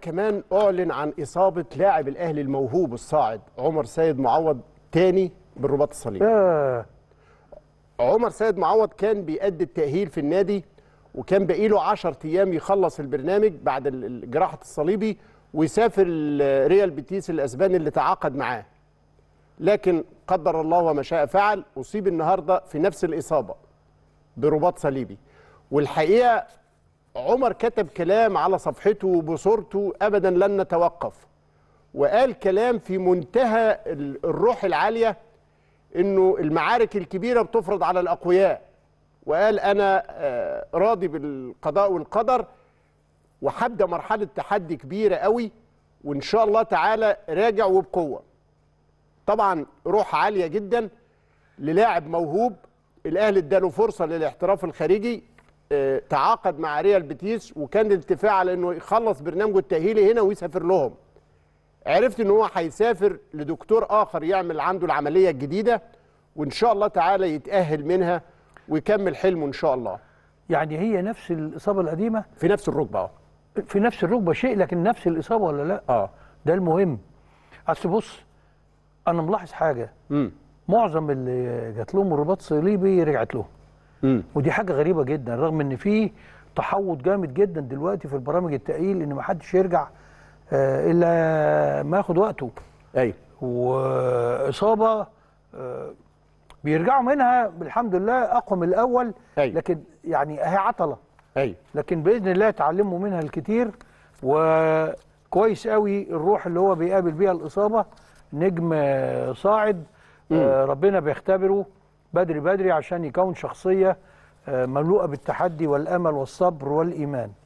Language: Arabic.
كمان اعلن عن اصابه لاعب الاهلي الموهوب الصاعد عمر سيد معوض تاني بالرباط الصليبي آه. عمر سيد معوض كان بيأدي التأهيل في النادي وكان باقي له 10 ايام يخلص البرنامج بعد جراحه الصليبي ويسافر ريال بيتيس الاسباني اللي تعاقد معاه لكن قدر الله وما شاء فعل اصيب النهارده في نفس الاصابه برباط صليبي والحقيقه عمر كتب كلام على صفحته وبصورته ابدا لن نتوقف وقال كلام في منتهى الروح العاليه انه المعارك الكبيره بتفرض على الاقوياء وقال انا آه، راضي بالقضاء والقدر وحبدا مرحله تحدي كبيره قوي وان شاء الله تعالى راجع وبقوه طبعا روح عاليه جدا للاعب موهوب الاهلي اداله فرصه للاحتراف الخارجي تعاقد مع ريال بيتيس وكان الاتفاق على انه يخلص برنامجه التاهيلي هنا ويسافر لهم عرفت ان هو هيسافر لدكتور اخر يعمل عنده العمليه الجديده وان شاء الله تعالى يتاهل منها ويكمل حلمه ان شاء الله يعني هي نفس الاصابه القديمه في نفس الركبه اه في نفس الركبه شيء لكن نفس الاصابه ولا لا اه ده المهم اصل بص انا ملاحظ حاجه امم معظم اللي جات لهم الرباط صليبي رجعت لهم ودي حاجه غريبه جدا رغم ان في تحوط جامد جدا دلوقتي في البرامج التاهيل ان ما حدش يرجع آه، الا ما ياخد وقته ايوه واصابه آه، بيرجعوا منها بالحمد لله اقوى من الاول أي. لكن يعني اهي عطله ايوه لكن باذن الله تعلموا منها الكتير وكويس قوي الروح اللي هو بيقابل بيها الاصابه نجم آه، صاعد ربنا بيختبره بدري بدري عشان يكون شخصية مملوءة آه، بالتحدي والأمل والصبر والإيمان